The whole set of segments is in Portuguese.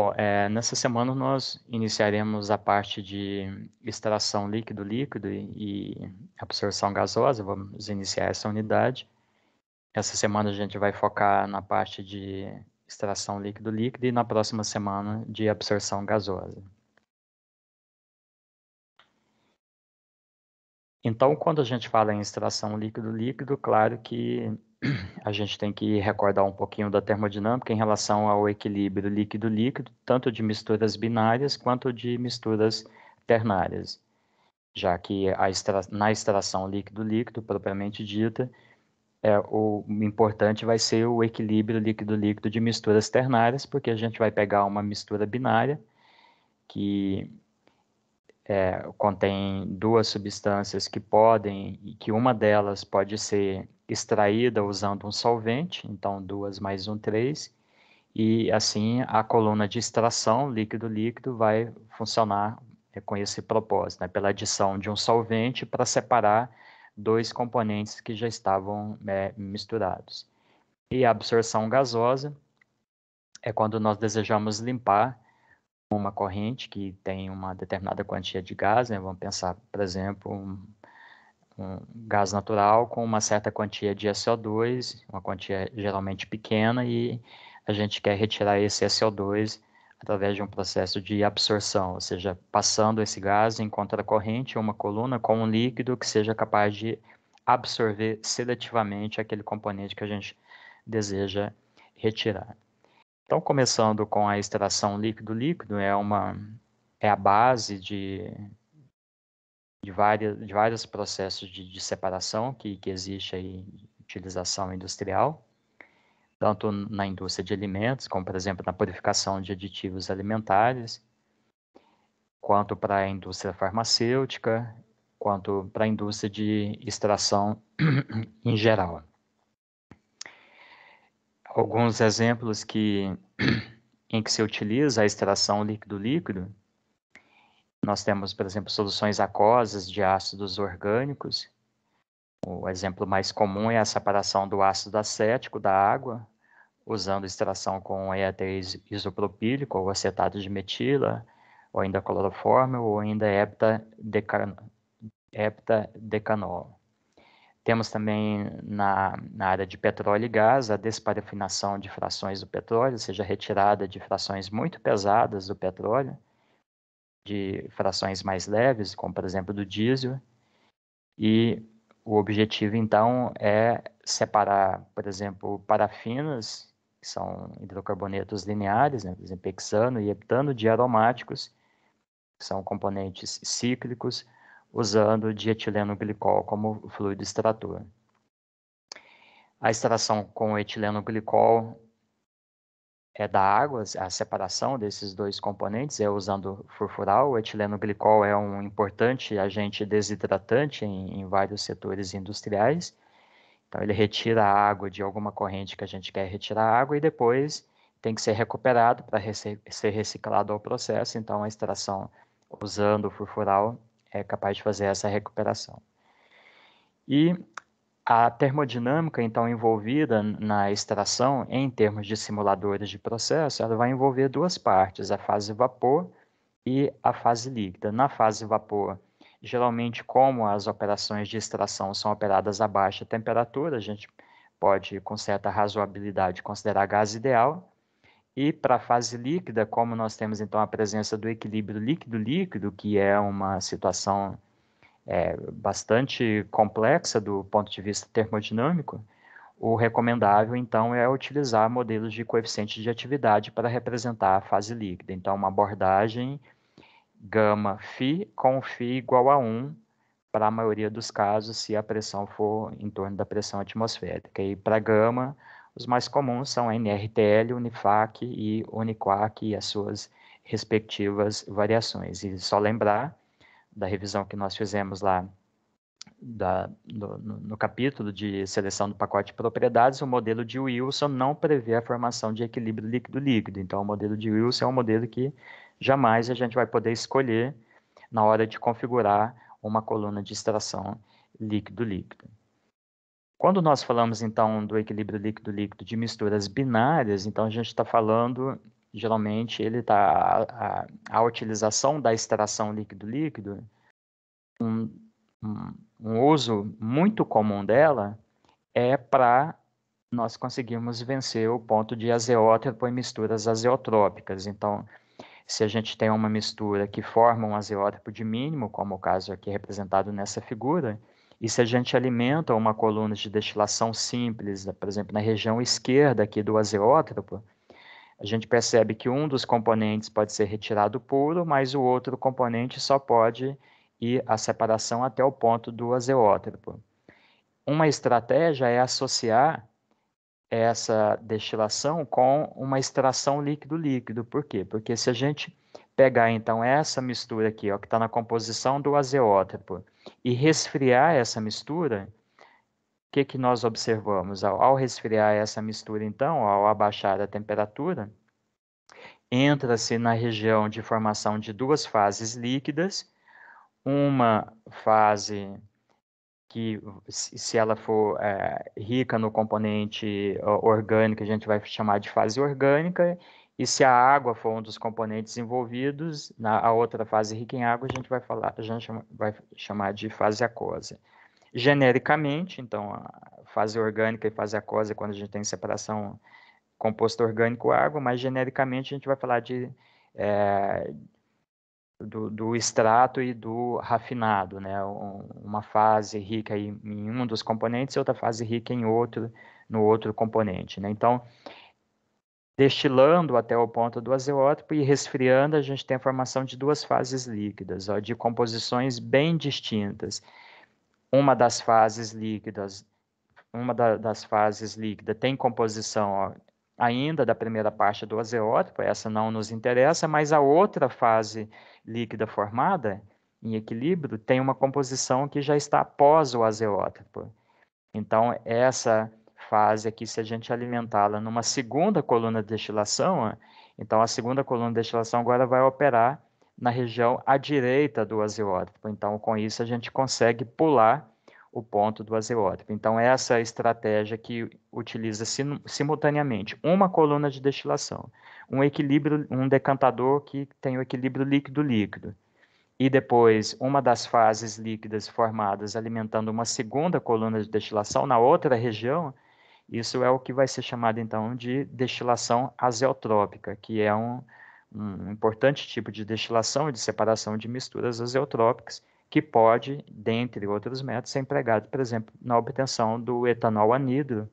Bom, é, nessa semana nós iniciaremos a parte de extração líquido-líquido e absorção gasosa, vamos iniciar essa unidade. Essa semana a gente vai focar na parte de extração líquido-líquido e na próxima semana de absorção gasosa. Então, quando a gente fala em extração líquido-líquido, claro que a gente tem que recordar um pouquinho da termodinâmica em relação ao equilíbrio líquido-líquido, tanto de misturas binárias quanto de misturas ternárias, já que extra... na extração líquido-líquido, propriamente dita, é, o importante vai ser o equilíbrio líquido-líquido de misturas ternárias, porque a gente vai pegar uma mistura binária que é, contém duas substâncias que podem, e que uma delas pode ser extraída usando um solvente, então 2 mais 1, um, 3, e assim a coluna de extração líquido-líquido vai funcionar com esse propósito, né, pela adição de um solvente para separar dois componentes que já estavam né, misturados. E a absorção gasosa é quando nós desejamos limpar uma corrente que tem uma determinada quantia de gás, né, vamos pensar, por exemplo, um gás natural com uma certa quantia de SO2, uma quantia geralmente pequena, e a gente quer retirar esse SO2 através de um processo de absorção, ou seja, passando esse gás em contracorrente ou uma coluna com um líquido que seja capaz de absorver seletivamente aquele componente que a gente deseja retirar. Então, começando com a extração líquido-líquido, é uma é a base de de, várias, de vários processos de, de separação que, que existe aí, utilização industrial, tanto na indústria de alimentos, como, por exemplo, na purificação de aditivos alimentares, quanto para a indústria farmacêutica, quanto para a indústria de extração em geral. Alguns exemplos que, em que se utiliza a extração líquido-líquido nós temos, por exemplo, soluções aquosas de ácidos orgânicos. O exemplo mais comum é a separação do ácido acético da água, usando extração com éter isopropílico ou acetato de metila, ou ainda clorofórmio, ou ainda hepta heptadecanol. Temos também na, na, área de petróleo e gás a desparafinação de frações do petróleo, ou seja, retirada de frações muito pesadas do petróleo, de frações mais leves, como por exemplo do diesel, e o objetivo então é separar, por exemplo, parafinas, que são hidrocarbonetos lineares, né, por exemplo, hexano e heptano, de aromáticos, que são componentes cíclicos, usando dietileno glicol como fluido extrator. A extração com etileno glicol é, da água, a separação desses dois componentes é usando furfural. O etileno glicol é um importante agente desidratante em, em vários setores industriais. Então, ele retira a água de alguma corrente que a gente quer retirar a água e depois tem que ser recuperado para ser reciclado ao processo. Então, a extração usando o furfural é capaz de fazer essa recuperação. E a termodinâmica, então, envolvida na extração em termos de simuladores de processo, ela vai envolver duas partes, a fase vapor e a fase líquida. Na fase vapor, geralmente, como as operações de extração são operadas a baixa temperatura, a gente pode, com certa razoabilidade, considerar gás ideal. E para a fase líquida, como nós temos, então, a presença do equilíbrio líquido-líquido, que é uma situação é, bastante complexa do ponto de vista termodinâmico, o recomendável, então, é utilizar modelos de coeficiente de atividade para representar a fase líquida. Então, uma abordagem gama Φ com Φ igual a 1 para a maioria dos casos, se a pressão for em torno da pressão atmosférica. E para gama, os mais comuns são a NRTL, Unifac e Uniquac e as suas respectivas variações. E só lembrar da revisão que nós fizemos lá da, no, no, capítulo de seleção do pacote de propriedades, o modelo de Wilson não prevê a formação de equilíbrio líquido-líquido. Então, o modelo de Wilson é um modelo que jamais a gente vai poder escolher na hora de configurar uma coluna de extração líquido-líquido. Quando nós falamos, então, do equilíbrio líquido-líquido de misturas binárias, então a gente está falando geralmente ele tá a, a, a utilização da extração líquido-líquido, um, um, um uso muito comum dela é para nós conseguirmos vencer o ponto de azeótropo em misturas azeotrópicas. Então, se a gente tem uma mistura que forma um azeótropo de mínimo, como o caso aqui representado nessa figura, e se a gente alimenta uma coluna de destilação simples, por exemplo, na região esquerda aqui do azeótropo, a gente percebe que um dos componentes pode ser retirado puro, mas o outro componente só pode ir à separação até o ponto do azeótropo. Uma estratégia é associar essa destilação com uma extração líquido-líquido. Por quê? Porque se a gente pegar então essa mistura aqui, ó, que está na composição do azeótropo, e resfriar essa mistura, que, que nós observamos? Ao, ao resfriar essa mistura, então, ao abaixar a temperatura, entra-se na região de formação de duas fases líquidas, uma fase que, se ela for é, rica no componente orgânico, a gente vai chamar de fase orgânica, e se a água for um dos componentes envolvidos, na a outra fase rica em água, a gente vai falar, a gente vai chamar de fase aquosa genericamente, então a fase orgânica e fase aquosa é quando a gente tem separação composto orgânico-água, mas genericamente a gente vai falar de, é, do, do, extrato e do rafinado, né? uma fase rica em um dos componentes e outra fase rica em outro, no outro componente. Né? Então, destilando até o ponto do azeótipo e resfriando, a gente tem a formação de duas fases líquidas, ó, de composições bem distintas uma das fases líquidas, uma da, das fases líquida tem composição ó, ainda da primeira parte do azeótipo, essa não nos interessa, mas a outra fase líquida formada, em equilíbrio, tem uma composição que já está após o azeótipo. Então, essa fase aqui, se a gente alimentá-la numa segunda coluna de destilação, então a segunda coluna de destilação agora vai operar na região à direita do azeótipo. Então, com isso, a gente consegue pular o ponto do azeótipo. Então, essa é a estratégia que utiliza sim, simultaneamente uma coluna de destilação, um equilíbrio, um decantador que tem o equilíbrio líquido-líquido, e depois uma das fases líquidas formadas alimentando uma segunda coluna de destilação na outra região. Isso é o que vai ser chamado, então, de destilação azeotrópica, que é um, um importante tipo de destilação e de separação de misturas azeotrópicas, que pode, dentre outros métodos, ser empregado, por exemplo, na obtenção do etanol anidro,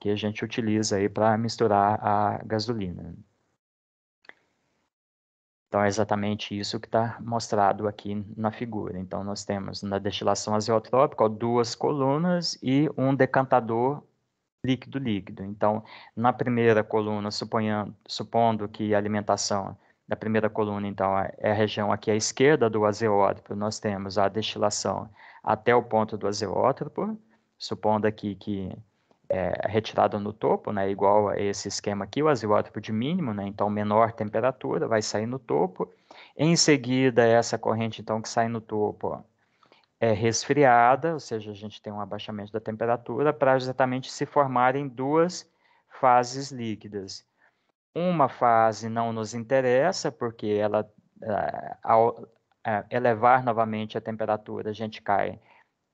que a gente utiliza aí para misturar a gasolina. Então, é exatamente isso que está mostrado aqui na figura. Então, nós temos na destilação azeotrópica duas colunas e um decantador líquido-líquido. Então, na primeira coluna, suponhando, supondo que a alimentação da primeira coluna, então, é, é a região aqui à esquerda do azeótropo, nós temos a destilação até o ponto do azeótropo, supondo aqui que é retirada no topo, né, igual a esse esquema aqui, o azeótropo de mínimo, né, então menor temperatura, vai sair no topo. Em seguida, essa corrente, então, que sai no topo, ó, é, resfriada, ou seja, a gente tem um abaixamento da temperatura, para exatamente se formarem duas fases líquidas. Uma fase não nos interessa, porque ela, é, ao é, elevar novamente a temperatura, a gente cai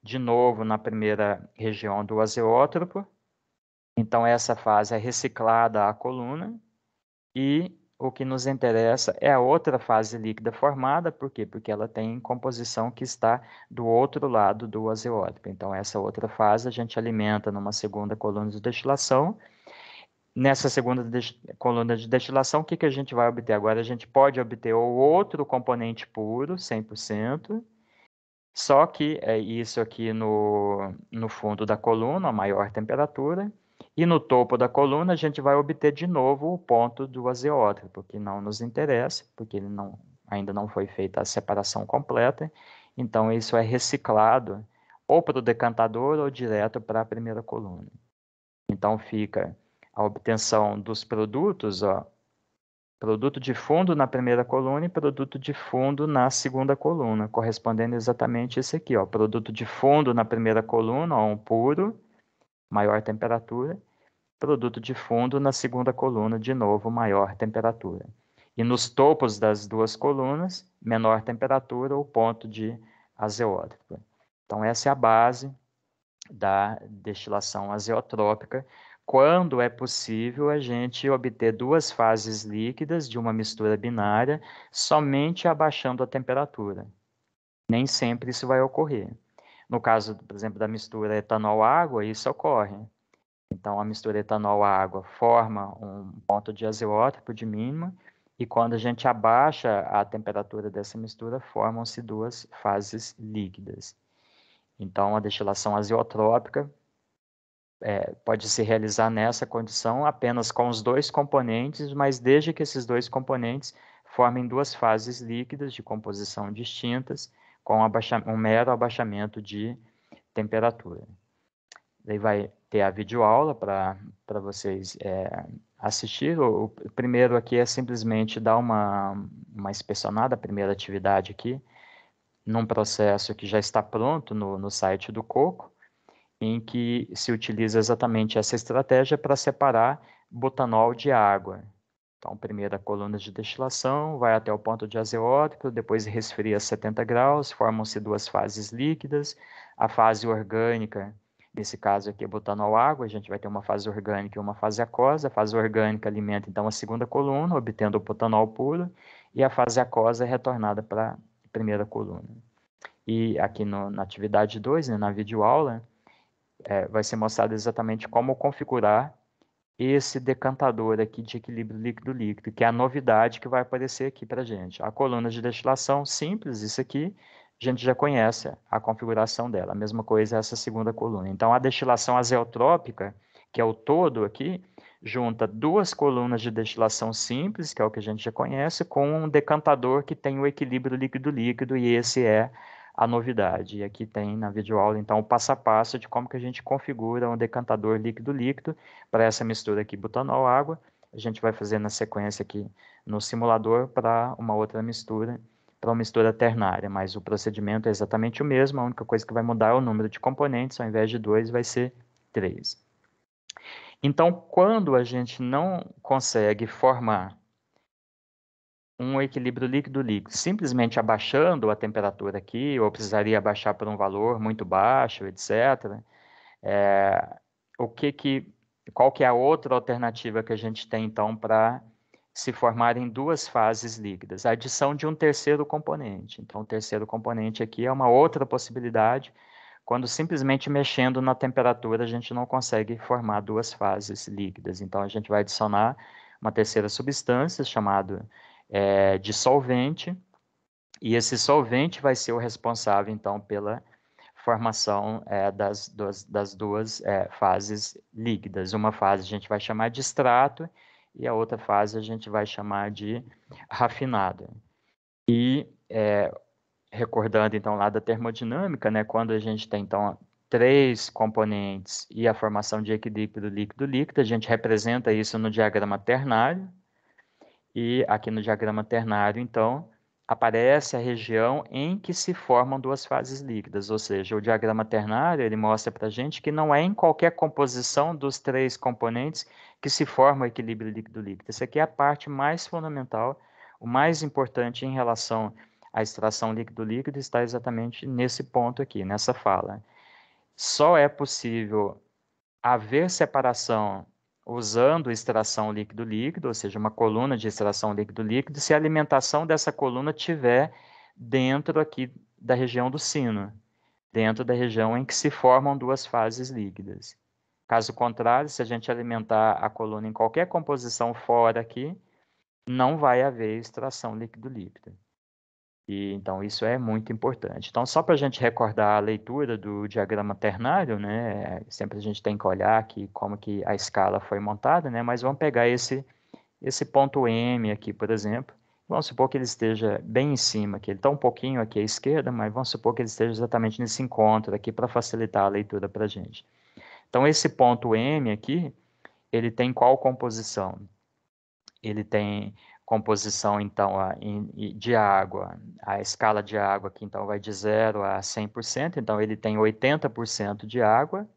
de novo na primeira região do azeótropo. Então, essa fase é reciclada à coluna e o que nos interessa é a outra fase líquida formada, por quê? Porque ela tem composição que está do outro lado do azeótipo. Então, essa outra fase a gente alimenta numa segunda coluna de destilação. Nessa segunda de coluna de destilação, o que, que a gente vai obter agora? A gente pode obter o outro componente puro, 100%, só que é isso aqui no, no fundo da coluna, a maior temperatura, e no topo da coluna, a gente vai obter de novo o ponto do azeótropo, que não nos interessa, porque ele não, ainda não foi feita a separação completa. Então, isso é reciclado ou para o decantador ou direto para a primeira coluna. Então, fica a obtenção dos produtos, ó, produto de fundo na primeira coluna e produto de fundo na segunda coluna, correspondendo exatamente esse aqui, ó, produto de fundo na primeira coluna, ó, um puro, maior temperatura. Produto de fundo na segunda coluna, de novo, maior temperatura. E nos topos das duas colunas, menor temperatura ou ponto de azeótropa. Então, essa é a base da destilação azeotrópica. Quando é possível a gente obter duas fases líquidas de uma mistura binária somente abaixando a temperatura. Nem sempre isso vai ocorrer. No caso, por exemplo, da mistura etanol-água, isso ocorre. Então, a mistura etanol-água forma um ponto de azeótropo de mínima, e quando a gente abaixa a temperatura dessa mistura, formam-se duas fases líquidas. Então, a destilação azeotrópica é, pode se realizar nessa condição apenas com os dois componentes, mas desde que esses dois componentes formem duas fases líquidas de composição distintas, com um mero abaixamento de temperatura. Daí vai ter a videoaula para vocês é, assistir. O, o, primeiro aqui é simplesmente dar uma, uma inspecionada, a primeira atividade aqui, num processo que já está pronto no, no site do Coco, em que se utiliza exatamente essa estratégia para separar butanol de água. Então, primeira coluna de destilação vai até o ponto de azeótipo, depois resfria a 70 graus, formam-se duas fases líquidas. A fase orgânica, nesse caso aqui butanol água, a gente vai ter uma fase orgânica e uma fase aquosa. A fase orgânica alimenta então a segunda coluna, obtendo o butanol puro, e a fase aquosa é retornada para a primeira coluna. E aqui no, na atividade 2, né, na videoaula, é, vai ser mostrado exatamente como configurar esse decantador aqui de equilíbrio líquido-líquido, que é a novidade que vai aparecer aqui para a gente. A coluna de destilação, simples, isso aqui, a gente já conhece a configuração dela. A mesma coisa essa segunda coluna. Então, a destilação azeotrópica, que é o todo aqui, junta duas colunas de destilação simples, que é o que a gente já conhece, com um decantador que tem o equilíbrio líquido-líquido, e esse é a novidade. E aqui tem na videoaula, então, o passo a passo de como que a gente configura um decantador líquido-líquido para essa mistura aqui butanol-água. A gente vai fazer na sequência aqui no simulador para uma outra mistura, para uma mistura ternária, mas o procedimento é exatamente o mesmo, a única coisa que vai mudar é o número de componentes, ao invés de dois vai ser três. Então, quando a gente não consegue formar um equilíbrio líquido-líquido. Simplesmente abaixando a temperatura aqui, ou precisaria abaixar para um valor muito baixo, etc. É, o que que, qual que é a outra alternativa que a gente tem, então, para se formarem duas fases líquidas? A adição de um terceiro componente. Então, o terceiro componente aqui é uma outra possibilidade, quando simplesmente mexendo na temperatura a gente não consegue formar duas fases líquidas. Então a gente vai adicionar uma terceira substância chamada é, de solvente, e esse solvente vai ser o responsável, então, pela formação é, das, duas das, duas é, fases líquidas. Uma fase a gente vai chamar de extrato e a outra fase a gente vai chamar de rafinado. E é, recordando então lá da termodinâmica, né, quando a gente tem então três componentes e a formação de equilíbrio líquido-líquido, a gente representa isso no diagrama ternário, e aqui no diagrama ternário, então, aparece a região em que se formam duas fases líquidas, ou seja, o diagrama ternário ele mostra para a gente que não é em qualquer composição dos três componentes que se forma o equilíbrio líquido-líquido. Essa aqui é a parte mais fundamental, o mais importante em relação à extração líquido-líquido está exatamente nesse ponto aqui, nessa fala. Só é possível haver separação usando extração líquido-líquido, ou seja, uma coluna de extração líquido-líquido, se a alimentação dessa coluna tiver dentro aqui da região do sino, dentro da região em que se formam duas fases líquidas. Caso contrário, se a gente alimentar a coluna em qualquer composição fora aqui, não vai haver extração líquido líquido. E, então, isso é muito importante. Então, só para a gente recordar a leitura do diagrama ternário, né, é, sempre a gente tem que olhar aqui como que a escala foi montada, né, mas vamos pegar esse, esse ponto M aqui, por exemplo, vamos supor que ele esteja bem em cima aqui, ele está um pouquinho aqui à esquerda, mas vamos supor que ele esteja exatamente nesse encontro aqui para facilitar a leitura para a gente. Então, esse ponto M aqui, ele tem qual composição? Ele tem composição então de água, a escala de água aqui então vai de 0 a 100%, então ele tem 80% de água.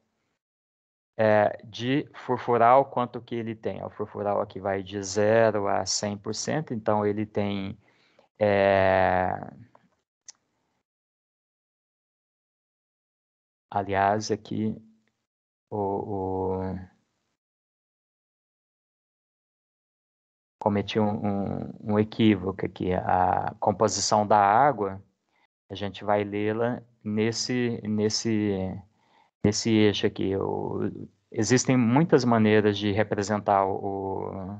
É, de furfural, quanto que ele tem? O furfural aqui vai de 0 a 100%, então ele tem é... Aliás, aqui o cometi um, um, um equívoco aqui. A composição da água, a gente vai lê-la nesse, nesse, nesse eixo aqui. O, existem muitas maneiras de representar o,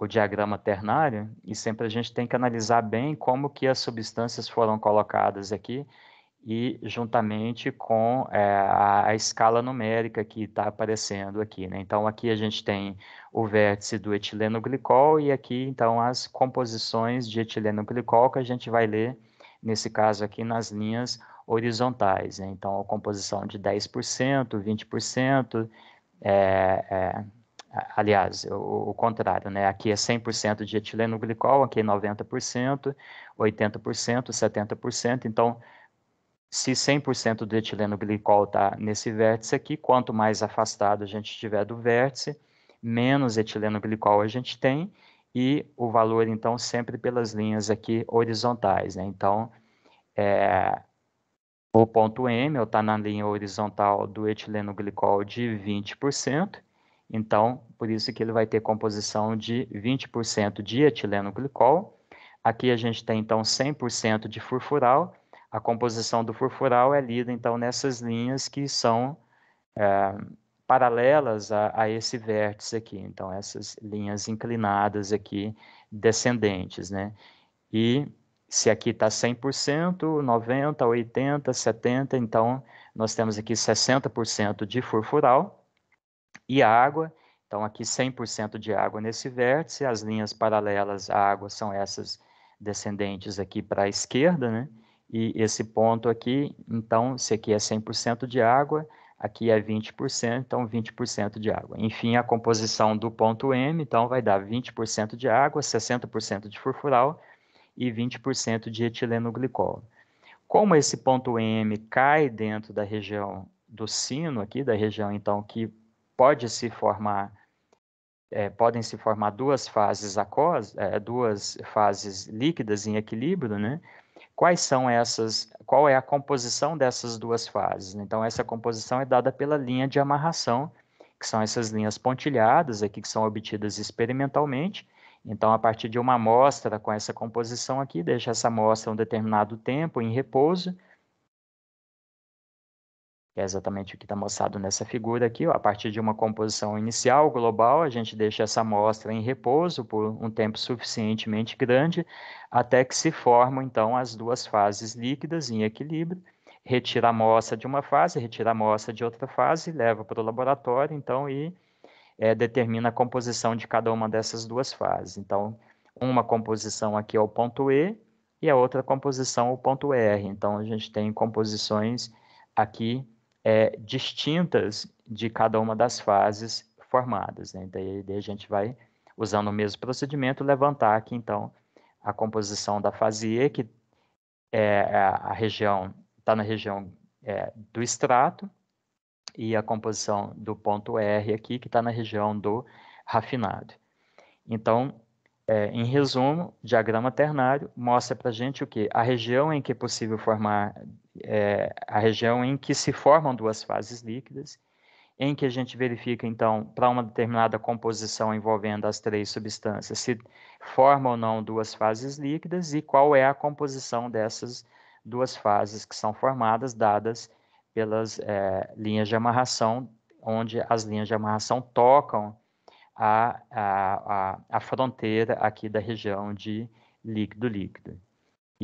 o diagrama ternário e sempre a gente tem que analisar bem como que as substâncias foram colocadas aqui e juntamente com é, a, a, escala numérica que está aparecendo aqui. Né? Então, aqui a gente tem o vértice do etileno glicol e aqui, então, as composições de etileno glicol que a gente vai ler, nesse caso aqui, nas linhas horizontais. Né? Então, a composição de 10%, 20%, é, é, aliás, o, o, contrário, né? Aqui é 100% de etileno glicol, aqui é 90%, 80%, 70%. Então, se 100% do etileno glicol está nesse vértice aqui, quanto mais afastado a gente estiver do vértice, menos etileno glicol a gente tem, e o valor, então, sempre pelas linhas aqui horizontais. Né? Então, é, o ponto M está na linha horizontal do etileno glicol de 20%, então, por isso que ele vai ter composição de 20% de etileno glicol. Aqui a gente tem, então, 100% de furfural, a composição do furfural é lida, então, nessas linhas que são é, paralelas a, a, esse vértice aqui. Então, essas linhas inclinadas aqui, descendentes, né? E se aqui está 100%, 90%, 80%, 70%, então nós temos aqui 60% de furfural e água. Então, aqui 100% de água nesse vértice, as linhas paralelas à água são essas descendentes aqui para a esquerda, né? E esse ponto aqui, então, se aqui é 100% de água, aqui é 20%, então 20% de água. Enfim, a composição do ponto M, então, vai dar 20% de água, 60% de furfural e 20% de etileno glicol. Como esse ponto M cai dentro da região do sino aqui, da região, então, que pode se formar, é, podem se formar duas fases aquos, é, duas fases líquidas em equilíbrio, né? quais são essas, qual é a composição dessas duas fases. Então, essa composição é dada pela linha de amarração, que são essas linhas pontilhadas aqui, que são obtidas experimentalmente. Então, a partir de uma amostra com essa composição aqui, deixa essa amostra um determinado tempo em repouso, que é exatamente o que está mostrado nessa figura aqui. Ó. A partir de uma composição inicial global, a gente deixa essa amostra em repouso por um tempo suficientemente grande, até que se formam, então, as duas fases líquidas em equilíbrio. Retira a amostra de uma fase, retira a amostra de outra fase, leva para o laboratório, então, e é, determina a composição de cada uma dessas duas fases. Então, uma composição aqui é o ponto E e a outra composição é o ponto R. Então, a gente tem composições aqui é, distintas de cada uma das fases formadas. Né? Daí, daí a gente vai, usando o mesmo procedimento, levantar aqui, então, a composição da fase E, que é a região, está na região é, do extrato, e a composição do ponto R aqui, que está na região do refinado. Então, é, em resumo, diagrama ternário mostra para a gente o que? A região em que é possível formar é, a região em que se formam duas fases líquidas, em que a gente verifica, então, para uma determinada composição envolvendo as três substâncias, se forma ou não duas fases líquidas e qual é a composição dessas duas fases que são formadas, dadas pelas é, linhas de amarração, onde as linhas de amarração tocam a, a, a, a fronteira aqui da região de líquido-líquido.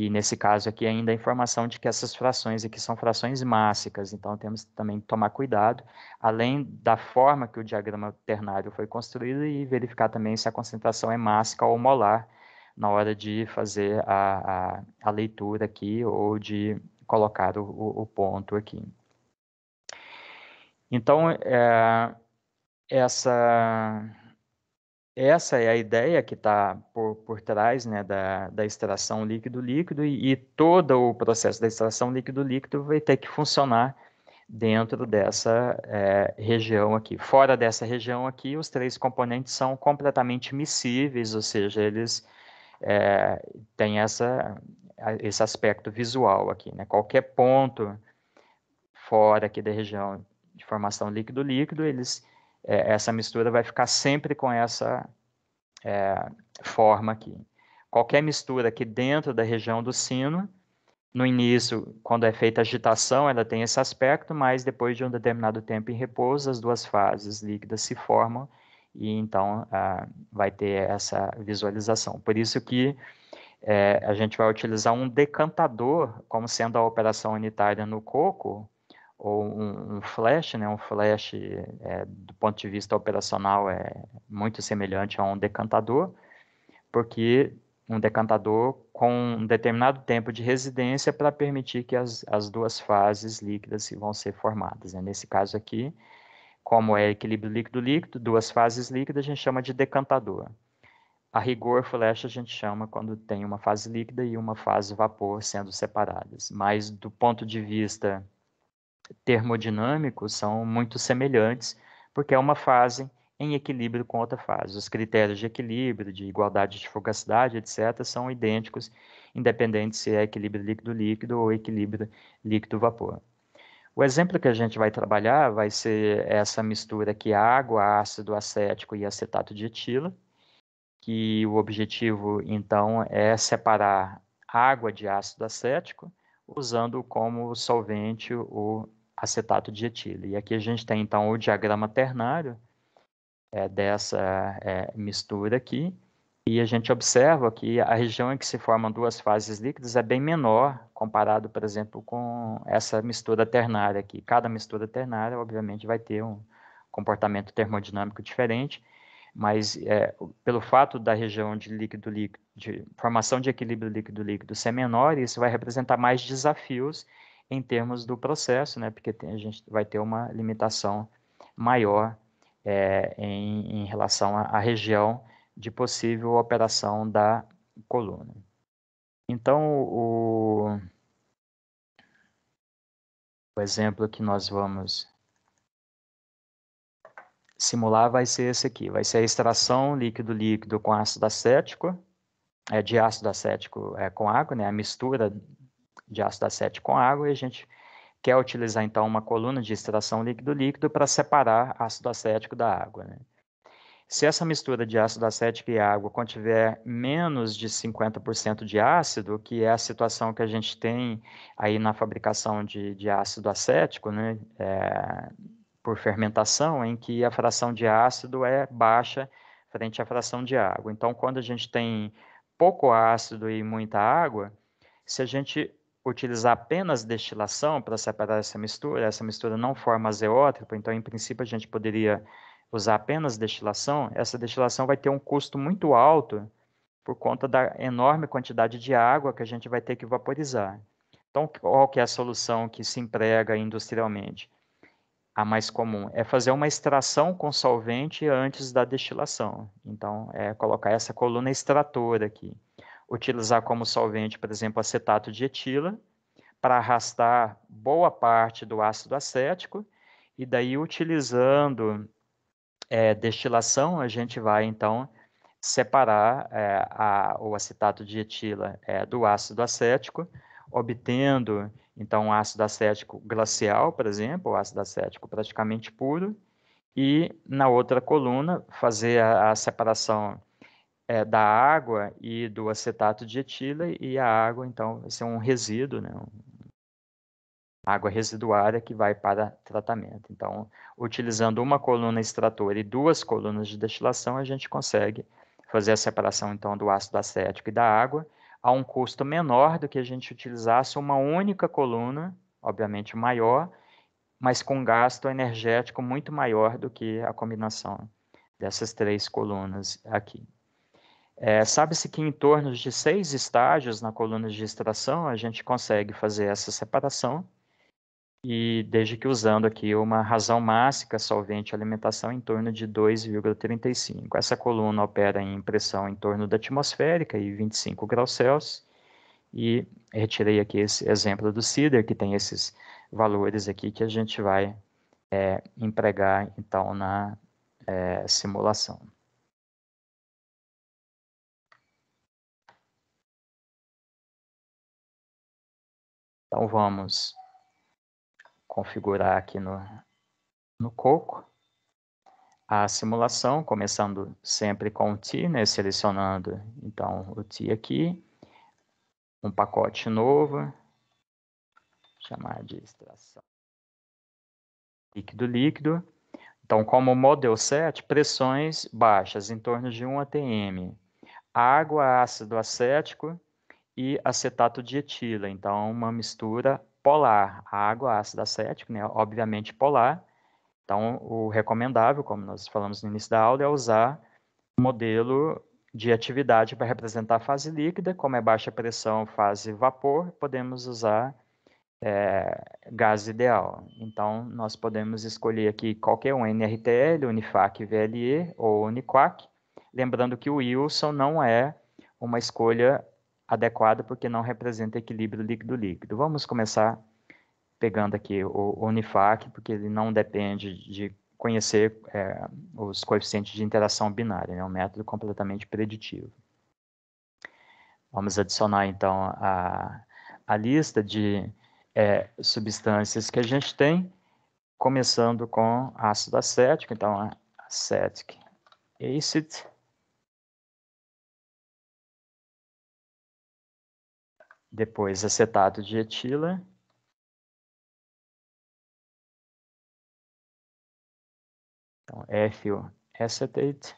E nesse caso aqui ainda a informação de que essas frações aqui são frações mássicas, então temos também que tomar cuidado, além da forma que o diagrama ternário foi construído e verificar também se a concentração é mássica ou molar na hora de fazer a, a, a leitura aqui ou de colocar o, o ponto aqui. Então, é, essa essa é a ideia que está por, por trás né, da, da extração líquido-líquido e, e, todo o processo da extração líquido-líquido vai ter que funcionar dentro dessa é, região aqui. Fora dessa região aqui, os três componentes são completamente miscíveis, ou seja, eles é, têm essa, esse aspecto visual aqui. Né? Qualquer ponto fora aqui da região de formação líquido-líquido, eles é, essa mistura vai ficar sempre com essa é, forma aqui. Qualquer mistura aqui dentro da região do sino, no início, quando é feita agitação, ela tem esse aspecto, mas depois de um determinado tempo em repouso, as duas fases líquidas se formam e então ah, vai ter essa visualização. Por isso que é, a gente vai utilizar um decantador como sendo a operação unitária no coco, ou um, um flash, né? Um flash, é, do ponto de vista operacional, é muito semelhante a um decantador, porque um decantador com um determinado tempo de residência para permitir que as, as duas fases líquidas vão ser formadas. Né? Nesse caso aqui, como é equilíbrio líquido-líquido, duas fases líquidas a gente chama de decantador. A rigor, flash a gente chama quando tem uma fase líquida e uma fase vapor sendo separadas. Mas do ponto de vista termodinâmico são muito semelhantes, porque é uma fase em equilíbrio com outra fase. Os critérios de equilíbrio, de igualdade de fugacidade, etc., são idênticos, independente se é equilíbrio líquido-líquido ou equilíbrio líquido-vapor. O exemplo que a gente vai trabalhar vai ser essa mistura aqui é água, ácido acético e acetato de etila, que o objetivo, então, é separar água de ácido acético usando como solvente o acetato de etilo. E aqui a gente tem então o diagrama ternário é, dessa é, mistura aqui, e a gente observa que a região em que se formam duas fases líquidas é bem menor comparado, por exemplo, com essa mistura ternária aqui. Cada mistura ternária, obviamente, vai ter um comportamento termodinâmico diferente mas é, pelo fato da região de líquido líquido, de formação de equilíbrio líquido líquido ser menor, isso vai representar mais desafios em termos do processo, né? Porque tem, a gente vai ter uma limitação maior é, em, em, relação à, região de possível operação da coluna. Então, o, o exemplo que nós vamos simular vai ser esse aqui. Vai ser a extração líquido-líquido com ácido acético, é, de ácido acético é, com água, né, a mistura de ácido acético com água, e a gente quer utilizar, então, uma coluna de extração líquido-líquido para separar ácido acético da água. Né? Se essa mistura de ácido acético e água contiver menos de 50% de ácido, que é a situação que a gente tem aí na fabricação de, de ácido acético, né, é, por fermentação, em que a fração de ácido é baixa frente à fração de água. Então, quando a gente tem pouco ácido e muita água, se a gente utilizar apenas destilação para separar essa mistura, essa mistura não forma azeótropa, então, em princípio, a gente poderia usar apenas destilação. Essa destilação vai ter um custo muito alto por conta da enorme quantidade de água que a gente vai ter que vaporizar. Então, qual que é a solução que se emprega industrialmente? a mais comum, é fazer uma extração com solvente antes da destilação. Então, é colocar essa coluna extratora aqui. Utilizar como solvente, por exemplo, acetato de etila, para arrastar boa parte do ácido acético, e daí, utilizando é, destilação, a gente vai, então, separar é, a, o acetato de etila é, do ácido acético, obtendo então, o ácido acético glacial, por exemplo, o ácido acético praticamente puro, e na outra coluna fazer a, a separação é, da água e do acetato de etila, e a água, então, vai ser um resíduo, né? água residuária que vai para tratamento. Então, utilizando uma coluna extratora e duas colunas de destilação, a gente consegue fazer a separação então do ácido acético e da água a um custo menor do que a gente utilizasse uma única coluna, obviamente maior, mas com gasto energético muito maior do que a combinação dessas três colunas aqui. É, Sabe-se que em torno de seis estágios na coluna de extração a gente consegue fazer essa separação e desde que usando aqui uma razão máxima solvente alimentação em torno de 2,35. Essa coluna opera em pressão em torno da atmosférica e 25 graus Celsius e retirei aqui esse exemplo do CIDER que tem esses valores aqui que a gente vai é, empregar então na é, simulação. Então vamos configurar aqui no, no coco a simulação, começando sempre com o T, né, selecionando então o T aqui, um pacote novo, chamar de extração líquido líquido. Então, como model set, pressões baixas, em torno de 1 atm. Água, ácido acético e acetato de etila. Então, uma mistura polar. A água ácida acética, né, obviamente polar. Então, o recomendável, como nós falamos no início da aula, é usar o modelo de atividade para representar a fase líquida, como é baixa pressão, fase vapor, podemos usar é, gás ideal. Então, nós podemos escolher aqui qualquer um, NRTL, Unifac VLE ou Uniquac, lembrando que o Wilson não é uma escolha adequada porque não representa equilíbrio líquido-líquido. Vamos começar pegando aqui o, o Unifac, porque ele não depende de conhecer é, os coeficientes de interação binária, né? é um método completamente preditivo. Vamos adicionar, então, a, a lista de é, substâncias que a gente tem, começando com ácido acético, então, acetic acid, depois acetato de etila, então ethyl acetate,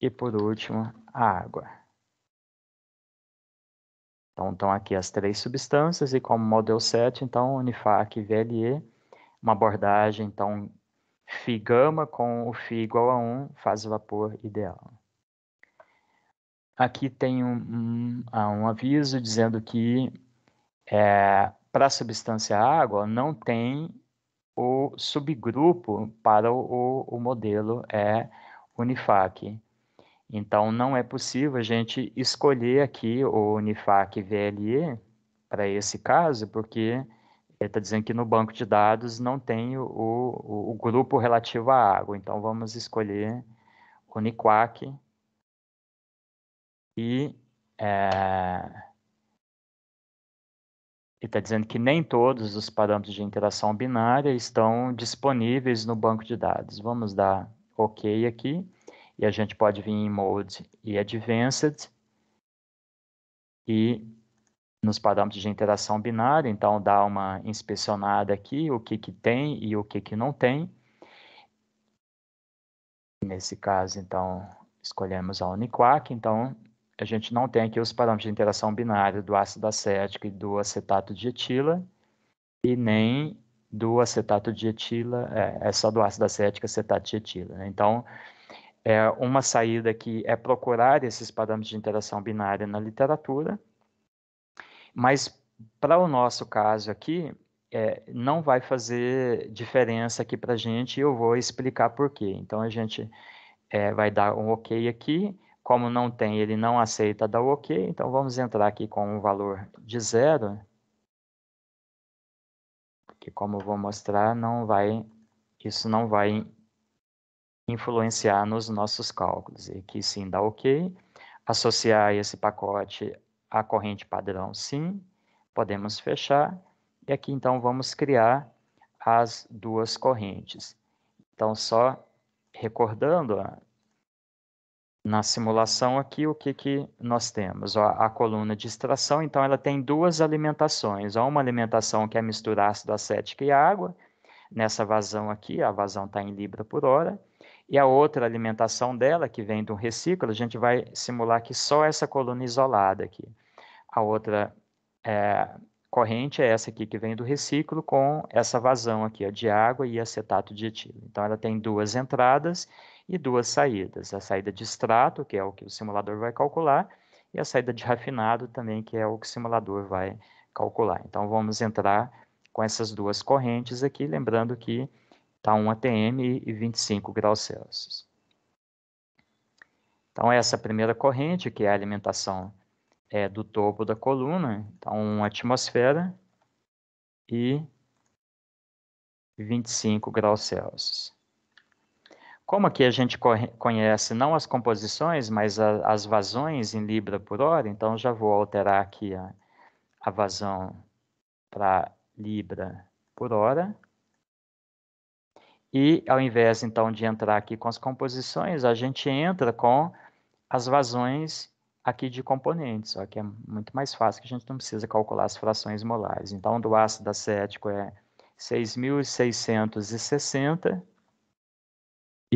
e por último a água. Então, estão aqui as três substâncias e como modelo 7, é então, Unifac VLE, uma abordagem, então, Φ gama com o Φ igual a 1 faz vapor ideal. Aqui tem um, um, ah, um aviso dizendo que é, para a substância água não tem o subgrupo para o, o, modelo é Unifac. Então, não é possível a gente escolher aqui o Unifac VLE para esse caso, porque ele está dizendo que no banco de dados não tem o, o, o, grupo relativo à água. Então, vamos escolher o Uniquac e é, está dizendo que nem todos os parâmetros de interação binária estão disponíveis no banco de dados. Vamos dar OK aqui. E a gente pode vir em Mode e Advanced. E nos parâmetros de interação binária, então dá uma inspecionada aqui, o que, que tem e o que, que não tem. Nesse caso, então, escolhemos a Uniquac, então a gente não tem aqui os parâmetros de interação binária do ácido acético e do acetato de etila, e nem do acetato de etila, é, é só do ácido acético e acetato de etila. Né? Então, é uma saída que é procurar esses parâmetros de interação binária na literatura, mas para o nosso caso aqui, é, não vai fazer diferença aqui para a gente e eu vou explicar por quê. Então, a gente é, vai dar um ok aqui como não tem, ele não aceita dar o OK, então vamos entrar aqui com um valor de zero, que como eu vou mostrar, não vai, isso não vai influenciar nos nossos cálculos. E aqui sim dá OK. Associar esse pacote à corrente padrão, sim. Podemos fechar. E aqui então vamos criar as duas correntes. Então, só recordando, na simulação aqui, o que, que nós temos? Ó, a coluna de extração, então, ela tem duas alimentações. Ó, uma alimentação que é misturar ácido acético e água, nessa vazão aqui, a vazão está em libra por hora, e a outra alimentação dela, que vem do reciclo, a gente vai simular que só essa coluna isolada aqui. A outra é, corrente é essa aqui, que vem do reciclo, com essa vazão aqui ó, de água e acetato de etilo. Então, ela tem duas entradas, e duas saídas: a saída de extrato, que é o que o simulador vai calcular, e a saída de refinado também, que é o que o simulador vai calcular. Então vamos entrar com essas duas correntes aqui, lembrando que está 1 atm e 25 graus Celsius. Então essa primeira corrente, que é a alimentação é, do topo da coluna, então tá 1 atmosfera e 25 graus Celsius. Como aqui a gente conhece não as composições, mas a, as vazões em libra por hora, então já vou alterar aqui a, a vazão para libra por hora. E ao invés então de entrar aqui com as composições, a gente entra com as vazões aqui de componentes, ó, que é muito mais fácil, que a gente não precisa calcular as frações molares. Então, do ácido acético é 6.660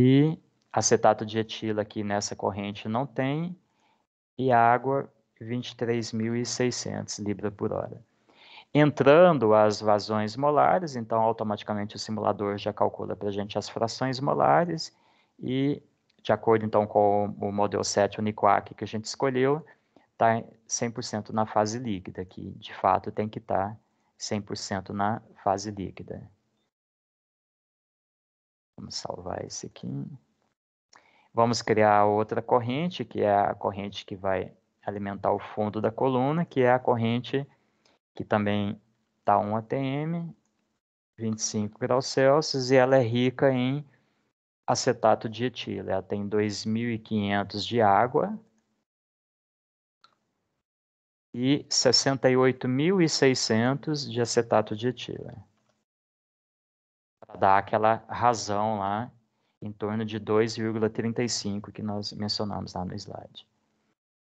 e acetato de etila aqui nessa corrente não tem, e água 23.600 libras por hora. Entrando as vazões molares, então automaticamente o simulador já calcula para a gente as frações molares e de acordo então com o modelo 7 Uniquac que a gente escolheu, está 100% na fase líquida, que de fato tem que estar tá 100% na fase líquida. Vamos salvar esse aqui. Vamos criar outra corrente, que é a corrente que vai alimentar o fundo da coluna, que é a corrente que também está 1 atm, 25 graus Celsius, e ela é rica em acetato de etila. Ela tem 2.500 de água e 68.600 de acetato de etila dá aquela razão lá em torno de 2,35 que nós mencionamos lá no slide.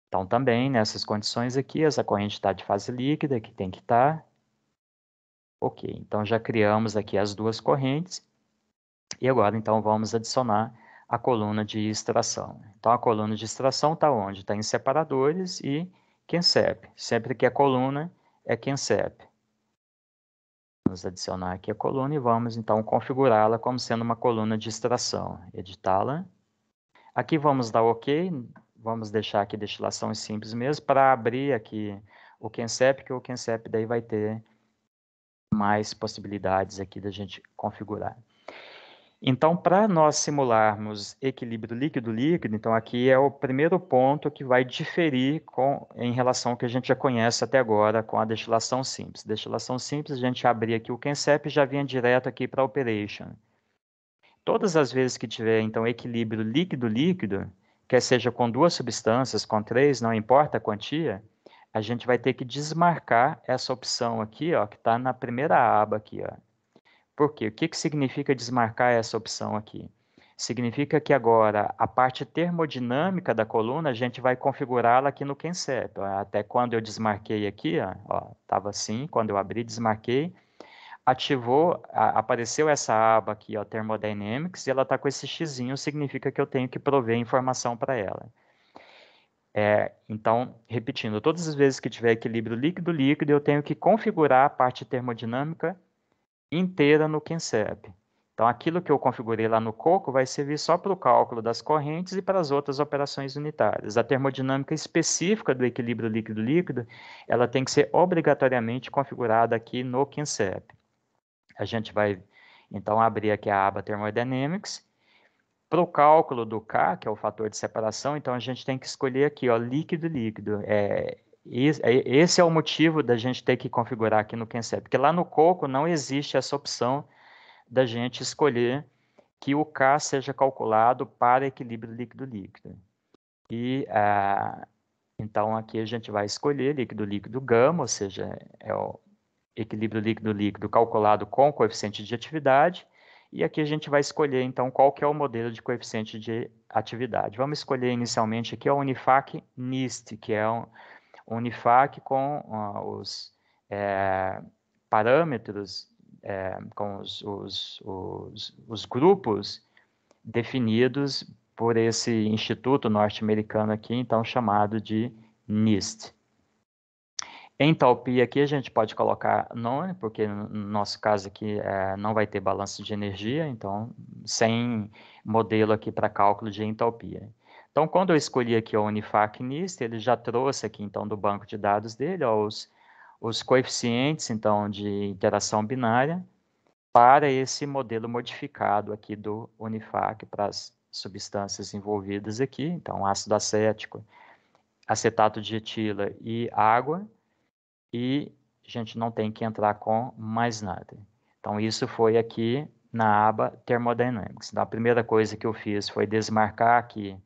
Então, também nessas condições aqui, essa corrente está de fase líquida, que tem que estar. Tá. Ok, então já criamos aqui as duas correntes. E agora, então, vamos adicionar a coluna de extração. Então, a coluna de extração está onde? Está em separadores e QNCEP. Sempre que a coluna é QNCEP. Vamos adicionar aqui a coluna e vamos, então, configurá-la como sendo uma coluna de extração. Editá-la. Aqui vamos dar OK. Vamos deixar aqui destilação simples mesmo para abrir aqui o Kensep, que o Kensep daí vai ter mais possibilidades aqui da gente configurar. Então, para nós simularmos equilíbrio líquido-líquido, então aqui é o primeiro ponto que vai diferir com, em relação ao que a gente já conhece até agora com a destilação simples. Destilação simples, a gente abria aqui o Kensep e já vinha direto aqui para a operation. Todas as vezes que tiver, então, equilíbrio líquido-líquido, quer seja com duas substâncias, com três, não importa a quantia, a gente vai ter que desmarcar essa opção aqui, ó, que está na primeira aba aqui, ó, por quê? O que, que significa desmarcar essa opção aqui? Significa que agora a parte termodinâmica da coluna a gente vai configurá-la aqui no Kenset. Até quando eu desmarquei aqui, ó, estava assim, quando eu abri, desmarquei, ativou, a, apareceu essa aba aqui, ó, Thermodynamics, e ela está com esse xizinho, significa que eu tenho que prover informação para ela. É, então, repetindo, todas as vezes que tiver equilíbrio líquido-líquido, eu tenho que configurar a parte termodinâmica inteira no Kinsep. Então, aquilo que eu configurei lá no coco vai servir só para o cálculo das correntes e para as outras operações unitárias. A termodinâmica específica do equilíbrio líquido-líquido, ela tem que ser obrigatoriamente configurada aqui no KINSEP. A gente vai, então, abrir aqui a aba Thermodynamics. Para o cálculo do K, que é o fator de separação, então a gente tem que escolher aqui, ó, líquido-líquido. É é, esse é o motivo da gente ter que configurar aqui no Kenset, porque lá no Coco não existe essa opção da gente escolher que o K seja calculado para equilíbrio líquido-líquido. E ah, então aqui a gente vai escolher líquido-líquido gama, ou seja, é o equilíbrio líquido-líquido calculado com coeficiente de atividade. E aqui a gente vai escolher então qual que é o modelo de coeficiente de atividade. Vamos escolher inicialmente aqui o Unifac NIST, que é um Unifac com uh, os é, parâmetros, é, com os, os, os, os, grupos definidos por esse instituto norte-americano aqui, então chamado de NIST. Entalpia aqui a gente pode colocar none, porque no nosso caso aqui é, não vai ter balanço de energia, então sem modelo aqui para cálculo de entalpia. Então, quando eu escolhi aqui o Unifac NIST, ele já trouxe aqui, então, do banco de dados dele, ó, os, os coeficientes, então, de interação binária para esse modelo modificado aqui do Unifac, para as substâncias envolvidas aqui, então, ácido acético, acetato de etila e água, e a gente não tem que entrar com mais nada. Então, isso foi aqui na aba Thermodynamics. Então, a primeira coisa que eu fiz foi desmarcar aqui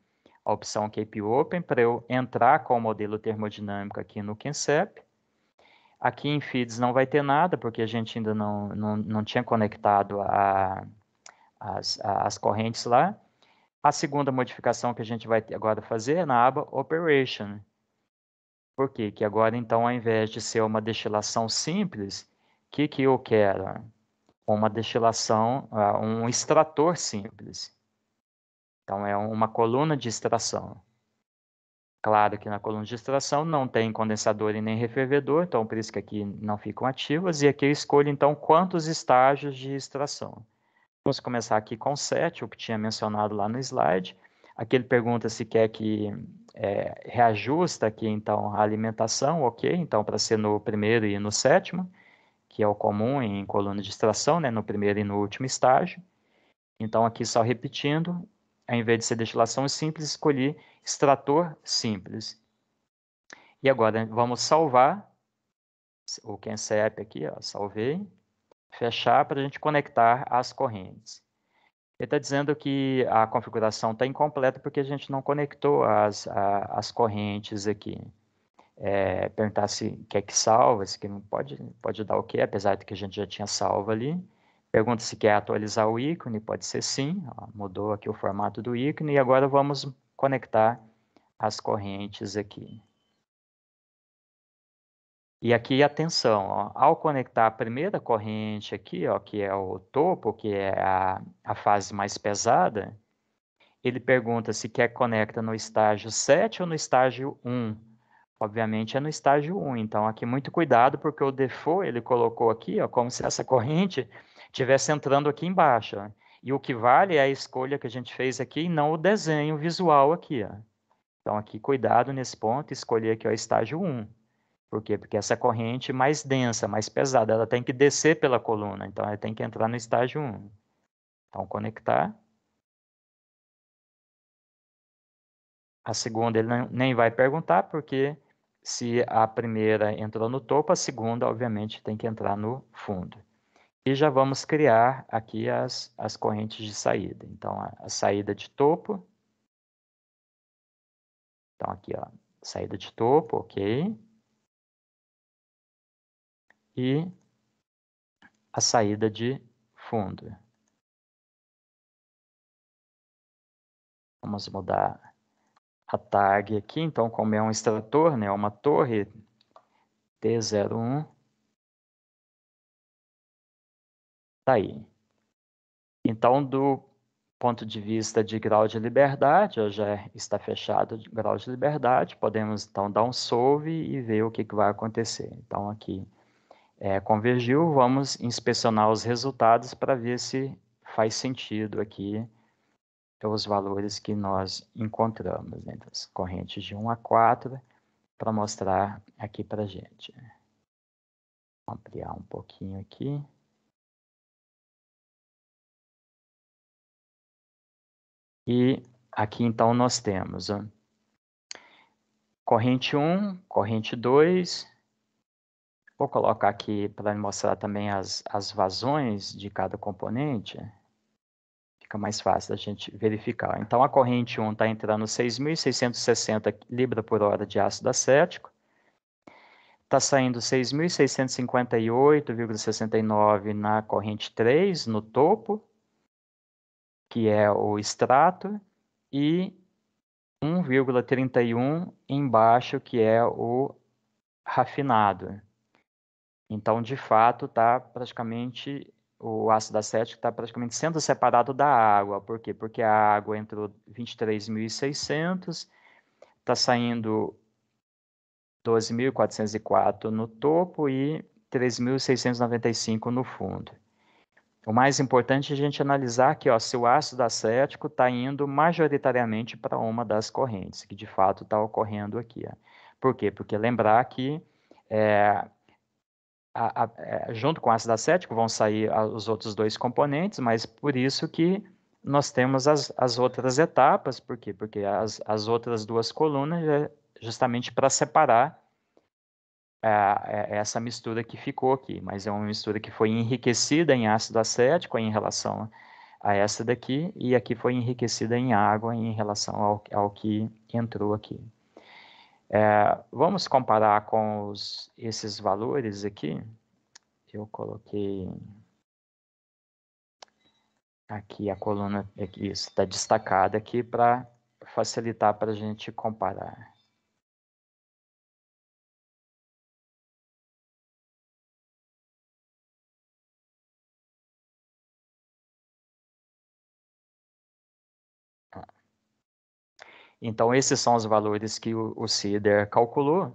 a opção Cape Open para eu entrar com o modelo termodinâmico aqui no QNCEP. Aqui em feeds não vai ter nada, porque a gente ainda não, não, não tinha conectado a, as, a, as correntes lá. A segunda modificação que a gente vai agora fazer é na aba Operation. Por quê? Que agora, então, ao invés de ser uma destilação simples, o que, que eu quero? Uma destilação, ah, um extrator simples. Então, é uma coluna de extração. Claro que na coluna de extração não tem condensador e nem refervedor, então por isso que aqui não ficam ativas, e aqui eu escolho então quantos estágios de extração. Vamos começar aqui com 7, o que tinha mencionado lá no slide. Aqui ele pergunta se quer que é, reajusta aqui então a alimentação, ok, então para ser no primeiro e no sétimo, que é o comum em coluna de extração, né, no primeiro e no último estágio. Então aqui só repetindo, ao invés de ser destilação simples, escolhi extrator simples. E agora vamos salvar o QNCEP é aqui, ó, salvei, fechar para a gente conectar as correntes. Ele está dizendo que a configuração está incompleta porque a gente não conectou as, a, as correntes aqui. É, perguntar se quer é que salva, se que não pode, pode dar o okay, que, apesar de que a gente já tinha salvo ali. Pergunta se quer atualizar o ícone, pode ser sim, ó, mudou aqui o formato do ícone e agora vamos conectar as correntes aqui. E aqui, atenção, ó, ao conectar a primeira corrente aqui, ó, que é o topo, que é a, a fase mais pesada, ele pergunta se quer conecta no estágio 7 ou no estágio 1. Obviamente é no estágio 1, então aqui muito cuidado, porque o default ele colocou aqui ó, como se essa corrente estivesse entrando aqui embaixo. Né? E o que vale é a escolha que a gente fez aqui e não o desenho visual aqui. Ó. Então, aqui, cuidado nesse ponto, escolher aqui o estágio 1. Por quê? Porque essa corrente é mais densa, mais pesada, ela tem que descer pela coluna, então ela tem que entrar no estágio 1. Então, conectar. A segunda ele nem vai perguntar, porque se a primeira entrou no topo, a segunda, obviamente, tem que entrar no fundo e já vamos criar aqui as, as correntes de saída. Então, a, a saída de topo. Então, aqui, ó, saída de topo, ok. E a saída de fundo. Vamos mudar a tag aqui. Então, como é um extrator, né, uma torre T01, Tá aí. Então, do ponto de vista de grau de liberdade, já está fechado o grau de liberdade, podemos então dar um solve e ver o que, que vai acontecer. Então, aqui é, convergiu, vamos inspecionar os resultados para ver se faz sentido aqui é, os valores que nós encontramos né, das correntes de 1 a 4 para mostrar aqui para a gente. Ampliar um pouquinho aqui. E aqui então nós temos ó, corrente 1, corrente 2. Vou colocar aqui para mostrar também as, as vazões de cada componente. Fica mais fácil da gente verificar. Então a corrente 1 está entrando 6.660 libra por hora de ácido acético. Está saindo 6.658,69 na corrente 3, no topo que é o extrato, e 1,31 embaixo, que é o refinado. Então, de fato, tá praticamente o ácido acético está praticamente sendo separado da água. Por quê? Porque a água entrou 23.600, está saindo 12.404 no topo e 3.695 no fundo. O mais importante é a gente analisar que ó, se o ácido acético está indo majoritariamente para uma das correntes, que de fato está ocorrendo aqui. Ó. Por quê? Porque lembrar que é, a, a, é, junto com o ácido acético vão sair os outros dois componentes, mas por isso que nós temos as, as outras etapas, por quê? Porque as, as outras duas colunas é justamente para separar é, essa mistura que ficou aqui, mas é uma mistura que foi enriquecida em ácido acético em relação a essa daqui, e aqui foi enriquecida em água em relação ao, ao que entrou aqui. É, vamos comparar com os, esses valores aqui. Eu coloquei aqui a coluna, isso está destacada aqui para facilitar para a gente comparar. Então, esses são os valores que o, CIDER calculou. O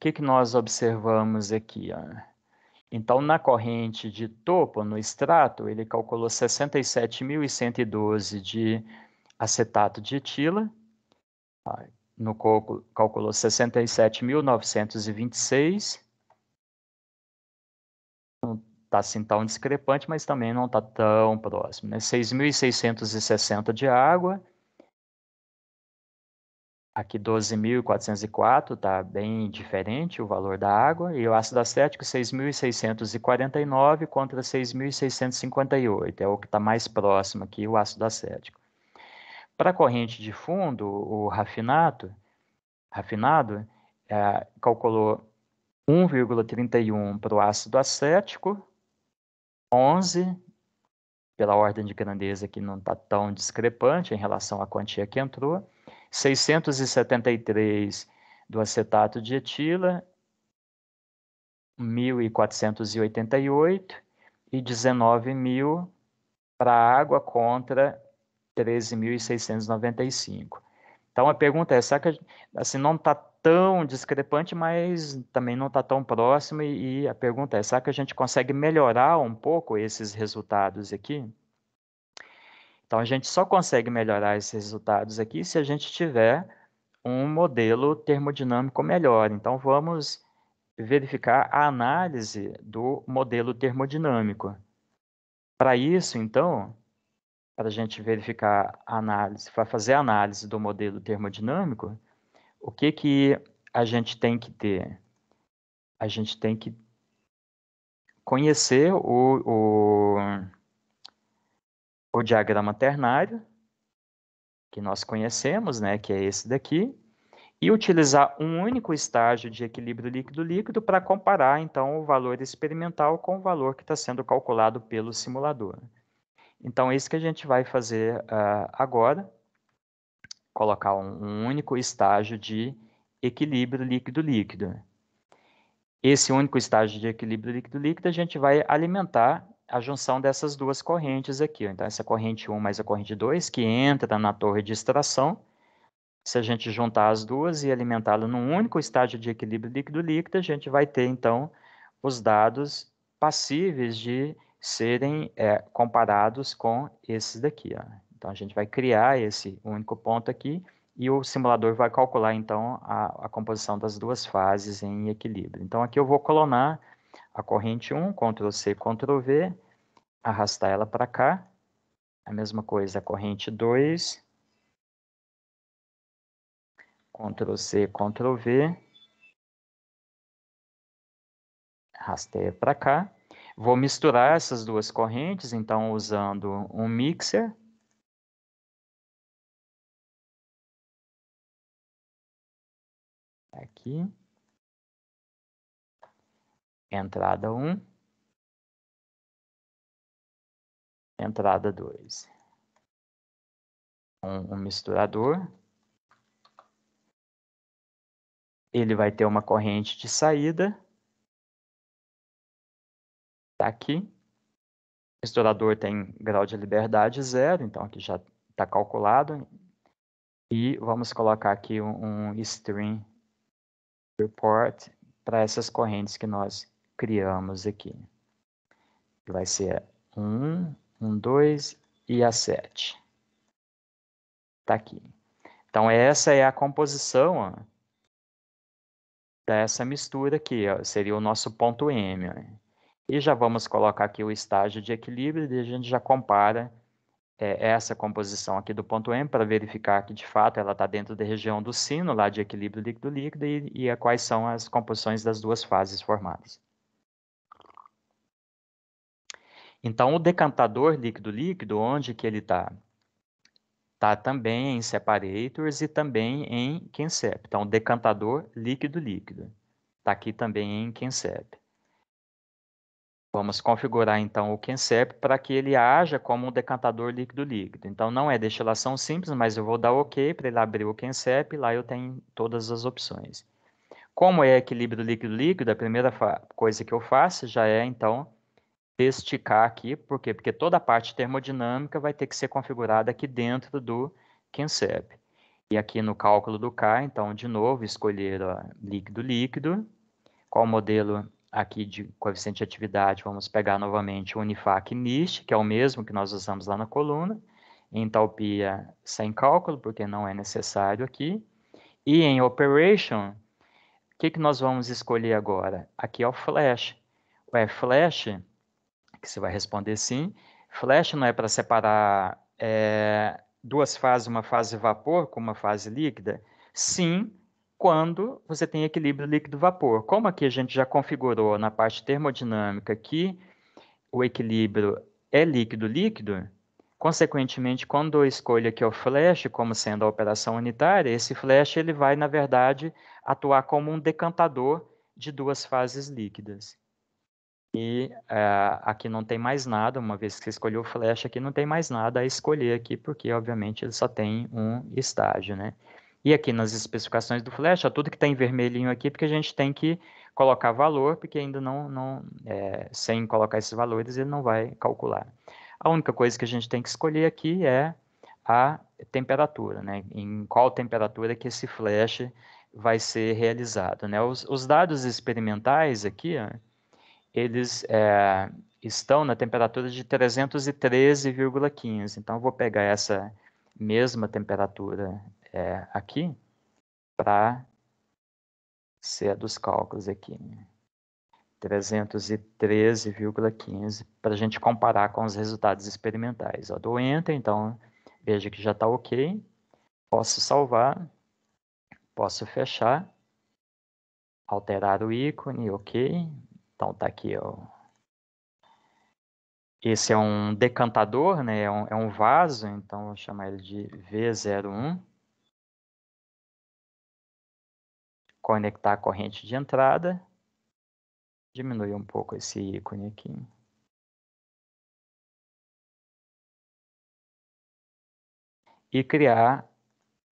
que, que nós observamos aqui? Ó? Então, na corrente de topo, no extrato, ele calculou 67.112 de acetato de etila, tá? no coco calculou 67.926. Não está assim tão discrepante, mas também não está tão próximo. Né? 6.660 de água, Aqui 12.404, está bem diferente o valor da água, e o ácido acético 6.649 contra 6.658, é o que está mais próximo aqui, o ácido acético. Para a corrente de fundo, o rafinato, rafinado é, calculou 1,31 para o ácido acético, 11, pela ordem de grandeza que não está tão discrepante em relação à quantia que entrou, 673 do acetato de etila, 1.488 e 19.000 para água contra 13.695. Então a pergunta é, será que assim, não está tão discrepante, mas também não está tão próximo? E, e a pergunta é, será que a gente consegue melhorar um pouco esses resultados aqui? Então, a gente só consegue melhorar esses resultados aqui se a gente tiver um modelo termodinâmico melhor. Então, vamos verificar a análise do modelo termodinâmico. Para isso, então, para a gente verificar a análise, para fazer a análise do modelo termodinâmico, o que, que a gente tem que ter? A gente tem que conhecer o, o o diagrama ternário, que nós conhecemos, né, que é esse daqui, e utilizar um único estágio de equilíbrio líquido-líquido para comparar, então, o valor experimental com o valor que está sendo calculado pelo simulador. Então, é isso que a gente vai fazer uh, agora, colocar um, um único estágio de equilíbrio líquido-líquido. Esse único estágio de equilíbrio líquido-líquido a gente vai alimentar a junção dessas duas correntes aqui. Então, essa corrente 1 mais a corrente 2, que entra na torre de extração. Se a gente juntar as duas e alimentá-la num único estágio de equilíbrio líquido-líquido, a gente vai ter, então, os dados passíveis de serem é, comparados com esses daqui. Ó. Então, a gente vai criar esse único ponto aqui e o simulador vai calcular, então, a, a composição das duas fases em equilíbrio. Então, aqui eu vou clonar a corrente 1, Ctrl C, Ctrl V, arrastar ela para cá. A mesma coisa, a corrente 2, Ctrl C, Ctrl V, arrastei para cá. Vou misturar essas duas correntes, então, usando um mixer. Aqui entrada 1, entrada 2. Um, um, misturador. Ele vai ter uma corrente de saída. Está aqui. O misturador tem grau de liberdade zero, então aqui já está calculado. E vamos colocar aqui um, um string report para essas correntes que nós criamos aqui. Vai ser 1, 1, 2 e a 7. Está aqui. Então, essa é a composição ó, dessa mistura aqui. Ó, seria o nosso ponto M. Ó. E já vamos colocar aqui o estágio de equilíbrio e a gente já compara é, essa composição aqui do ponto M para verificar que, de fato, ela está dentro da região do sino lá de equilíbrio líquido-líquido e, e é quais são as composições das duas fases formadas. Então, o decantador líquido-líquido, onde que ele está? Está também em separators e também em Kensep. Então, decantador líquido-líquido. Está aqui também em Kensep. Vamos configurar então o Kensep para que ele haja como um decantador líquido-líquido. Então não é destilação simples, mas eu vou dar OK para ele abrir o Kensep, lá eu tenho todas as opções. Como é equilíbrio líquido-líquido, a primeira coisa que eu faço já é então esticar aqui, por quê? Porque toda a parte termodinâmica vai ter que ser configurada aqui dentro do Kensep. E aqui no cálculo do K, então, de novo, escolher líquido-líquido. Qual modelo aqui de coeficiente de atividade? Vamos pegar novamente o Unifac NIST, que é o mesmo que nós usamos lá na coluna. Entalpia sem cálculo, porque não é necessário aqui. E em Operation, o que, que nós vamos escolher agora? Aqui é o Flash. O Flash que você vai responder sim. Flash não é para separar é, duas fases, uma fase vapor com uma fase líquida? Sim, quando você tem equilíbrio líquido-vapor. Como aqui a gente já configurou na parte termodinâmica que o equilíbrio é líquido-líquido, consequentemente, quando eu escolho aqui o flash como sendo a operação unitária, esse flash ele vai, na verdade, atuar como um decantador de duas fases líquidas. E uh, aqui não tem mais nada, uma vez que você escolheu flash, aqui, não tem mais nada a escolher aqui, porque obviamente ele só tem um estágio, né? E aqui nas especificações do flash, tudo que está em vermelhinho aqui, porque a gente tem que colocar valor, porque ainda não, não é, sem colocar esses valores, ele não vai calcular. A única coisa que a gente tem que escolher aqui é a temperatura, né? Em qual temperatura que esse flash vai ser realizado, né? Os, os dados experimentais aqui, ó, eles é, estão na temperatura de 313,15. Então, eu vou pegar essa mesma temperatura é, aqui para ser a dos cálculos aqui. 313,15 para a gente comparar com os resultados experimentais. Eu dou Enter, então veja que já está ok. Posso salvar, posso fechar, alterar o ícone, ok, então tá aqui, ó. Esse é um decantador, né? É um, é um vaso, então vou chamar ele de V01. Conectar a corrente de entrada. Diminuir um pouco esse ícone aqui. E criar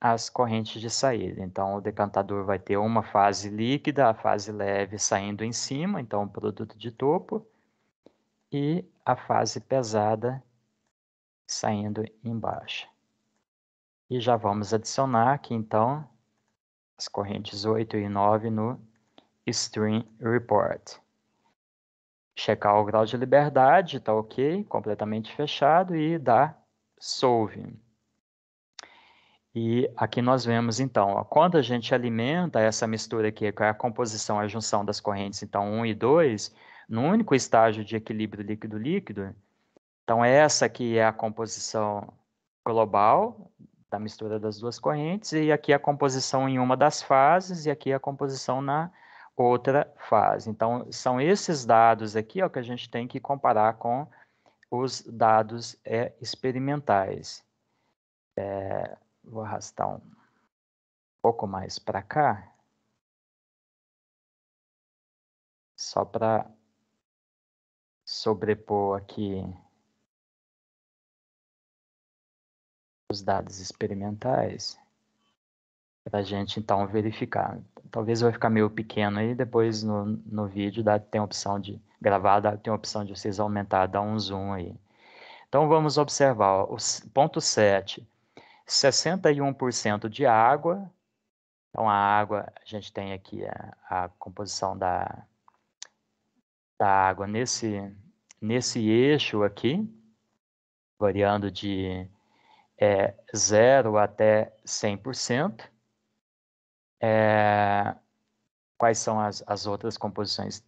as correntes de saída. Então, o decantador vai ter uma fase líquida, a fase leve saindo em cima, então o produto de topo, e a fase pesada saindo embaixo. E já vamos adicionar aqui, então, as correntes 8 e 9 no Stream Report. Checar o grau de liberdade, está ok, completamente fechado, e dar Solve. E aqui nós vemos, então, quando a gente alimenta essa mistura aqui, que é a composição, a junção das correntes, então, 1 e 2, no único estágio de equilíbrio líquido-líquido, então, essa aqui é a composição global da mistura das duas correntes, e aqui a composição em uma das fases, e aqui a composição na outra fase. Então, são esses dados aqui ó, que a gente tem que comparar com os dados é, experimentais. É, Vou arrastar um pouco mais para cá. Só para sobrepor aqui os dados experimentais para a gente então verificar. Talvez vai ficar meio pequeno aí, depois no, no vídeo dá, tem a opção de gravar, dá, tem a opção de vocês aumentar, dar um zoom aí. Então vamos observar, o ponto 7 61% de água. Então, a água, a gente tem aqui a, a composição da, da água nesse, nesse eixo aqui, variando de é, 0 até 100%. É, quais são as, as outras composições?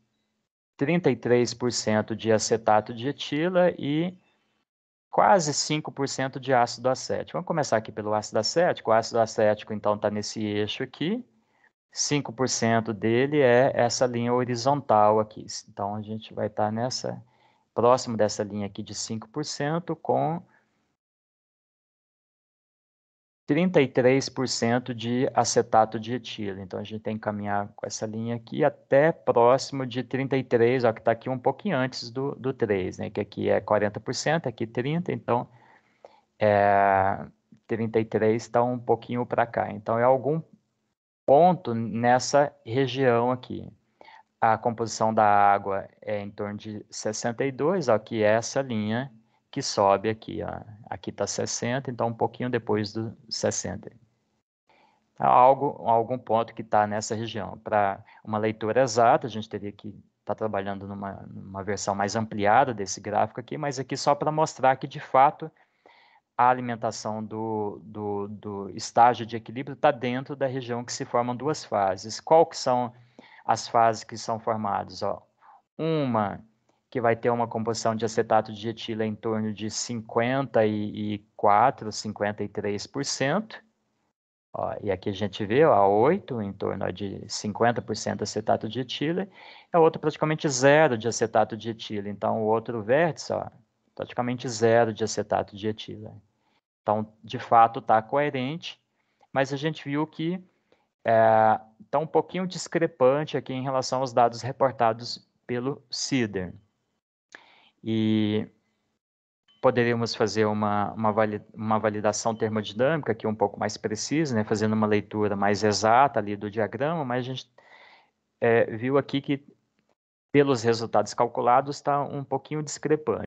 33% de acetato de etila e quase 5% de ácido acético. Vamos começar aqui pelo ácido acético. O ácido acético, então, está nesse eixo aqui. 5% dele é essa linha horizontal aqui. Então, a gente vai estar tá nessa próximo dessa linha aqui de 5% com 33% de acetato de etilo. Então a gente tem que caminhar com essa linha aqui até próximo de 33, ó, que está aqui um pouquinho antes do, do 3, né? Que aqui é 40%, aqui 30%, então é, 33 está um pouquinho para cá. Então é algum ponto nessa região aqui. A composição da água é em torno de 62, ó, que é essa linha que sobe aqui. Ó. Aqui está 60, então um pouquinho depois do 60. Há algo, algum ponto que está nessa região. Para uma leitura exata, a gente teria que estar tá trabalhando numa, numa versão mais ampliada desse gráfico aqui, mas aqui só para mostrar que, de fato, a alimentação do, do, do estágio de equilíbrio está dentro da região que se formam duas fases. Qual que são as fases que são formadas? Ó? Uma que vai ter uma composição de acetato de etila em torno de 54, 53%. Ó, e aqui a gente vê ó, a 8, em torno de 50% acetato de etila, e é a outra praticamente zero de acetato de etila. Então, o outro vértice, ó, praticamente zero de acetato de etila. Então, de fato, está coerente, mas a gente viu que está é, tá um pouquinho discrepante aqui em relação aos dados reportados pelo CIDER e poderíamos fazer uma, uma, uma validação termodinâmica aqui um pouco mais precisa, né, fazendo uma leitura mais exata ali do diagrama, mas a gente é, viu aqui que pelos resultados calculados está um pouquinho discrepante.